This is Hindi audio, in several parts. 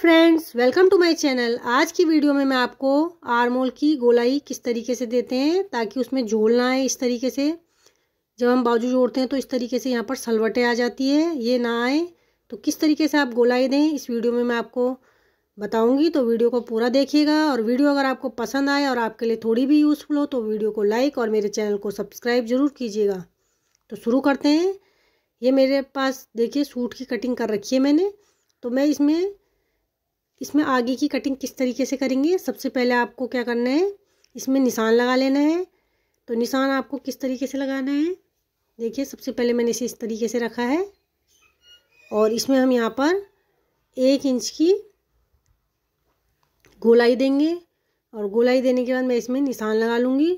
friends welcome to my channel आज की वीडियो में मैं आपको आरमोल की गोलाई किस तरीके से देते हैं ताकि उसमें झोल ना आए इस तरीके से जब हम बाजू जोड़ते हैं तो इस तरीके से यहाँ पर सलवटें आ जाती है ये ना आए तो किस तरीके से आप गोलाई दें इस वीडियो में मैं आपको बताऊँगी तो वीडियो को पूरा देखिएगा और वीडियो अगर आपको पसंद आए और आपके लिए थोड़ी भी यूज़फुल हो तो वीडियो को लाइक और मेरे चैनल को सब्सक्राइब ज़रूर कीजिएगा तो शुरू करते हैं ये मेरे पास देखिए सूट की कटिंग कर रखी है मैंने तो मैं इसमें इसमें आगे की कटिंग किस तरीके से करेंगे सबसे पहले आपको क्या करना है इसमें निशान लगा लेना है तो निशान आपको किस तरीके से लगाना है देखिए सबसे पहले मैंने इसे इस तरीके से रखा है और इसमें हम यहाँ पर एक इंच की गोलाई देंगे और गोलाई देने के बाद मैं इसमें निशान लगा लूँगी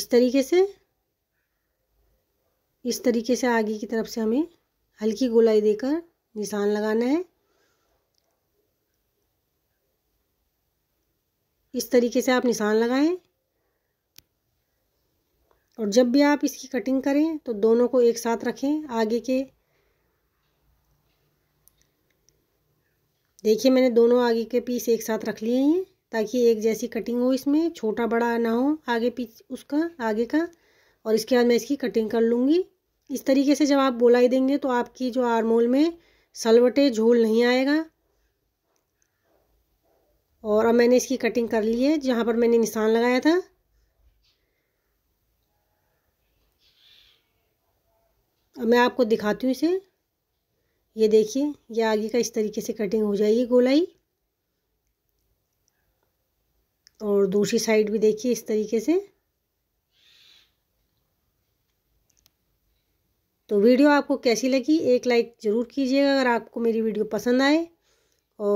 इस तरीके से इस तरीके से आगे की तरफ से हमें हल्की गोलाई देकर निशान लगाना है इस तरीके से आप निशान लगाएं और जब भी आप इसकी कटिंग करें तो दोनों को एक साथ रखें आगे के देखिए मैंने दोनों आगे के पीस एक साथ रख लिए हैं ताकि एक जैसी कटिंग हो इसमें छोटा बड़ा ना हो आगे पीछे उसका आगे का और इसके बाद मैं इसकी कटिंग कर लूँगी इस तरीके से जब आप बोलाई देंगे तो आपकी जो आरमोल में सलवटे झोल नहीं आएगा और अब मैंने इसकी कटिंग कर ली है जहाँ पर मैंने निशान लगाया था अब मैं आपको दिखाती हूँ इसे ये देखिए ये आगे का इस तरीके से कटिंग हो जाएगी गोलाई और दूसरी साइड भी देखिए इस तरीके से तो वीडियो आपको कैसी लगी एक लाइक ज़रूर कीजिएगा अगर आपको मेरी वीडियो पसंद आए